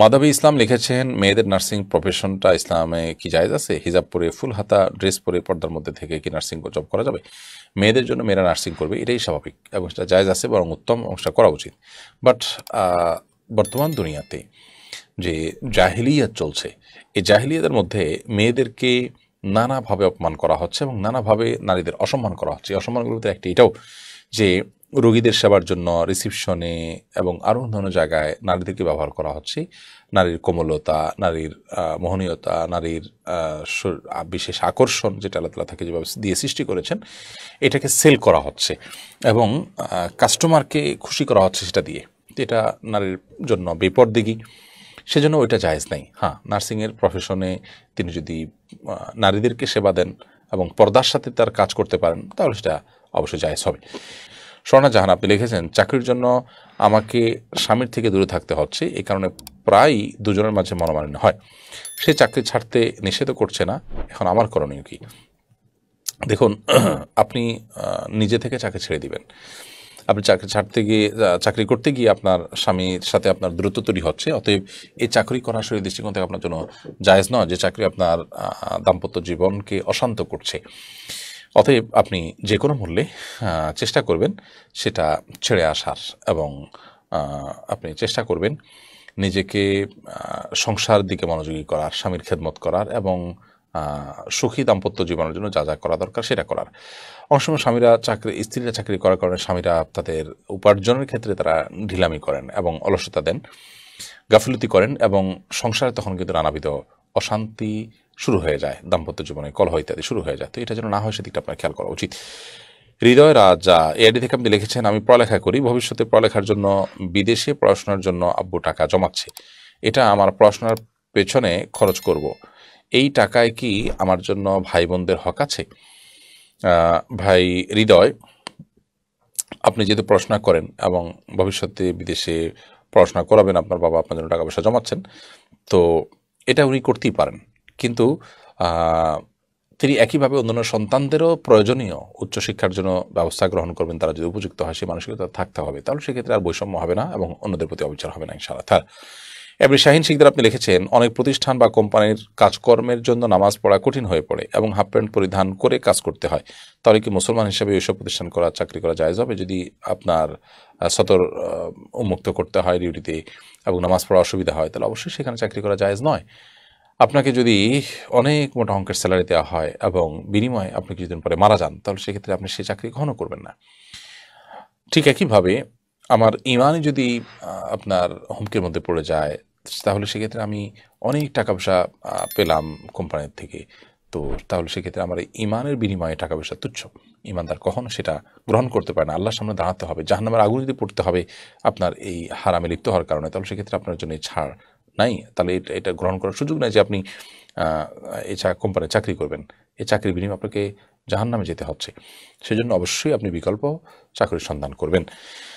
মাদাবী ইসলাম লিখেছেন মেয়েদের নার্সিং প্রফেশনটা ইসলামে কি জায়জ আছে হিজাব পরে ফুল হাতা ড্রেস পরে পর্দার মধ্যে থেকে কি নার্সিং জব করা যাবে মেয়েদের জন্য মেয়েরা নার্সিং করবে এটাই স্বাভাবিক এবং সেটা জায়জ আছে বরং উত্তম এবং সেটা করা উচিত বাট বর্তমান দুনিয়াতে যে জাহিলিয়াত চলছে এই জাহিলিয়াতের মধ্যে মেয়েদেরকে নানাভাবে অপমান করা হচ্ছে এবং নানাভাবে নারীদের অসম্মান করা হচ্ছে অসম্মানগুলোতে একটি এটাও যে রোগীদের সেবার জন্য রিসিপশনে এবং আরও অন্যান্য জায়গায় নারীদেরকে ব্যবহার করা হচ্ছে নারীর কোমলতা নারীর মোহনীয়তা নারীর বিশেষ আকর্ষণ যেটা আল্লাহ তালা তাকে যেভাবে দিয়ে সৃষ্টি করেছেন এটাকে সেল করা হচ্ছে এবং কাস্টমারকে খুশি করা হচ্ছে সেটা দিয়ে এটা নারীর জন্য বেপরদিগি সেজন্য ওইটা জায়েজ নাই হ্যাঁ নার্সিংয়ের প্রফেশনে তিনি যদি নারীদেরকে সেবা দেন এবং পর্দার সাথে তার কাজ করতে পারেন তাহলে সেটা অবশ্যই জায়েজ হবে স্বর্ণা জাহান আপনি লিখেছেন চাকরির জন্য আমাকে স্বামীর থেকে দূরে থাকতে হচ্ছে এই কারণে প্রায়ই দুজনের মাঝে মনোমালিন্য হয় সে চাকরি ছাড়তে নিষেধ করছে না এখন আমার করণীয় কি দেখুন আপনি নিজে থেকে চাকরি ছেড়ে দিবেন আপনি চাকরি ছাড়তে গিয়ে চাকরি করতে গিয়ে আপনার স্বামীর সাথে আপনার দ্রুত তৈরি হচ্ছে অতএব এই চাকরি করার শরীর দৃষ্টিকোণ থেকে আপনার জন্য জায়জ নয় যে চাকরি আপনার দাম্পত্য জীবনকে অশান্ত করছে অতএব আপনি যে কোনো মূল্যে চেষ্টা করবেন সেটা ছেড়ে আসার এবং আপনি চেষ্টা করবেন নিজেকে সংসার দিকে মনোযোগী করার স্বামীর খেদমত করার এবং সুখী দাম্পত্য জীবনের জন্য যা যা করা দরকার সেটা করার অনেক সময় স্বামীরা চাকরি স্ত্রীরা চাকরি করার কারণে স্বামীরা তাদের উপার্জনের ক্ষেত্রে তারা ঢিলামি করেন এবং অলসতা দেন গাফিলতি করেন এবং সংসারে তখন কিন্তু নানাবিধ অশান্তি শুরু হয়ে যায় দাম্পত্য জীবনে কলহ ইত্যাদি শুরু হয়ে যায় তো এটা যেন না হয় সেদিকটা আপনার খেয়াল করা উচিত হৃদয় রাজা এআইডি থেকে আপনি লিখেছেন আমি পড়ালেখা করি ভবিষ্যতে পড়ালেখার জন্য বিদেশে পড়াশোনার জন্য আব্বু টাকা জমাচ্ছে এটা আমার পড়াশোনার পেছনে খরচ করব। এই টাকায় কি আমার জন্য ভাই বোনদের হক আছে ভাই হৃদয় আপনি যেহেতু পড়াশোনা করেন এবং ভবিষ্যতে বিদেশে পড়াশোনা করাবেন আপনার বাবা আপনার জন্য টাকা পয়সা জমাচ্ছেন তো এটা উনি করতেই পারেন কিন্তু তিনি একইভাবে অন্যান্য সন্তানদেরও প্রয়োজনীয় উচ্চশিক্ষার জন্য ব্যবস্থা গ্রহণ করবেন তারা যদি উপযুক্ত হয় সেই মানসিকতা থাকতে হবে তাহলে সেক্ষেত্রে আর বৈষম্য হবে না এবং অন্যদের প্রতি অবিচার হবে না ইনশাআল্লাহ তার এবারে শাহিন শিখদার আপনি লিখেছেন অনেক প্রতিষ্ঠান বা কোম্পানির কাজকর্মের জন্য নামাজ পড়া কঠিন হয়ে পড়ে এবং হাফ প্যান্ট পরিধান করে কাজ করতে হয় তাহলে কি মুসলমান হিসেবে ওইসব প্রতিষ্ঠান করা চাকরি করা যায় হবে যদি আপনার সতর উন্মুক্ত করতে হয় ডিউটিতে এবং নামাজ পড়া অসুবিধা হয় তাহলে অবশ্যই সেখানে চাকরি করা জায়জ নয় আপনাকে যদি অনেক মোটা অঙ্কের স্যালারি দেওয়া হয় এবং বিনিময়ে আপনি কিছুদিন পরে মারা যান তাহলে সেক্ষেত্রে আপনি সেই চাকরি ঘন করবেন না ঠিক একইভাবে আমার ইমানে যদি আপনার হুমকির মধ্যে পড়ে যায় তাহলে সেক্ষেত্রে আমি অনেক টাকা পয়সা পেলাম কোম্পানির থেকে তো তাহলে সেক্ষেত্রে আমার ইমানের বিনিময়ে টাকা পয়সা তুচ্ছ ইমানদার কখনো সেটা গ্রহণ করতে পারে না আল্লাহর সামনে দাঁড়াতে হবে জাহান্নামের আগুন যদি পড়তে হবে আপনার এই হারামে লিপ্ত হওয়ার কারণে তাহলে সেক্ষেত্রে আপনার জন্য ছাড় নাই তাহলে এটা এটা গ্রহণ করার সুযোগ নাই যে আপনি এছাড়া কোম্পানির চাকরি করবেন এই চাকরির বিনিময়ে আপনাকে জাহান্নামে যেতে হচ্ছে সেজন্য অবশ্যই আপনি বিকল্প চাকরির সন্ধান করবেন